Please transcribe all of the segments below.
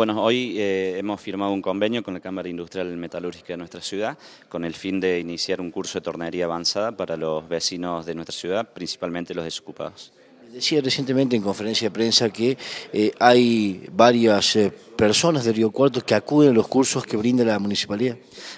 Bueno, hoy eh, hemos firmado un convenio con la Cámara Industrial Metalúrgica de nuestra ciudad con el fin de iniciar un curso de tornería avanzada para los vecinos de nuestra ciudad, principalmente los desocupados. Decía recientemente en conferencia de prensa que eh, hay varias eh, personas de Río Cuarto que acuden a los cursos que brinda la municipalidad.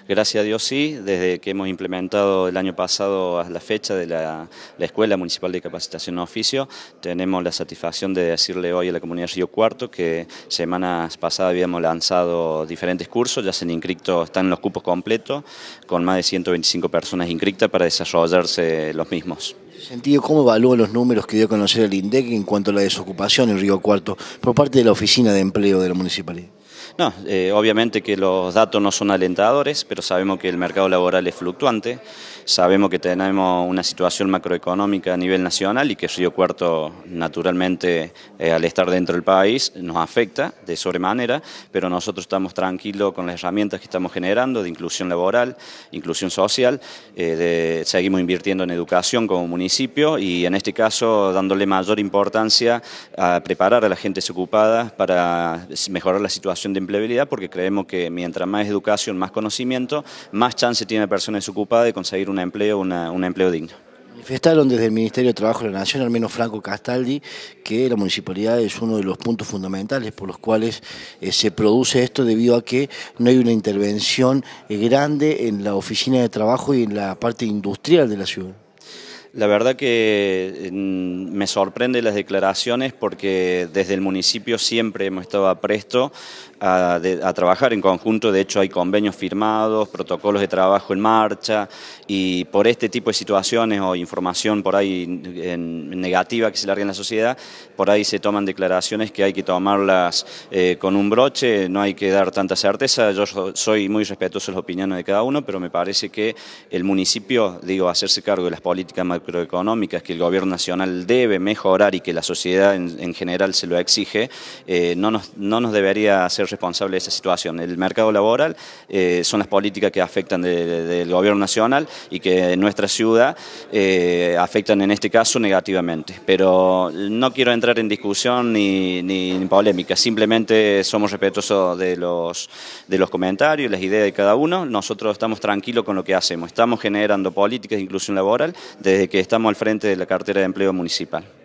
Gracias a Dios sí, desde que hemos implementado el año pasado a la fecha de la, Escuela Municipal de Capacitación a Oficio, tenemos la satisfacción de decirle hoy a la comunidad de Río Cuarto que semanas pasadas habíamos lanzado diferentes cursos, ya se han inscripto, están los cupos completos, con más de 125 personas inscritas para desarrollarse los mismos sentido, ¿cómo evalúa los números que dio a conocer el INDEC en cuanto a la desocupación en Río Cuarto por parte de la Oficina de Empleo de la Municipalidad? No, eh, obviamente que los datos no son alentadores, pero sabemos que el mercado laboral es fluctuante, sabemos que tenemos una situación macroeconómica a nivel nacional y que Río Cuarto, naturalmente, eh, al estar dentro del país, nos afecta de sobremanera, pero nosotros estamos tranquilos con las herramientas que estamos generando de inclusión laboral, inclusión social, eh, seguimos invirtiendo en educación como municipio y en este caso dándole mayor importancia a preparar a la gente desocupada para mejorar la situación de empleabilidad porque creemos que mientras más educación, más conocimiento, más chance tiene la persona desocupada de conseguir un empleo, un empleo digno. Manifestaron desde el Ministerio de Trabajo de la Nación, al menos Franco Castaldi, que la municipalidad es uno de los puntos fundamentales por los cuales eh, se produce esto debido a que no hay una intervención eh, grande en la oficina de trabajo y en la parte industrial de la ciudad. La verdad que mm, me sorprende las declaraciones porque desde el municipio siempre hemos estado presto a, trabajar en conjunto. De hecho, hay convenios firmados, protocolos de trabajo en marcha y por este tipo de situaciones o información por ahí negativa que se larga en la sociedad, por ahí se toman declaraciones que hay que tomarlas eh, con un broche, no hay que dar tanta certeza. Yo soy muy respetuoso de las opiniones de cada uno, pero me parece que el municipio, digo, hacerse cargo de las políticas que el gobierno nacional debe mejorar y que la sociedad en, general se lo exige, eh, no, nos, no nos debería hacer responsable de esa situación. El mercado laboral eh, son las políticas que afectan del gobierno nacional y que en nuestra ciudad eh, afectan en este caso negativamente. Pero no quiero entrar en discusión ni, ni en polémica, simplemente somos respetuosos de los, de los comentarios, las ideas de cada uno. Nosotros estamos tranquilos con lo que hacemos, estamos generando políticas de inclusión laboral desde que estamos al frente de la cartera de empleo municipal.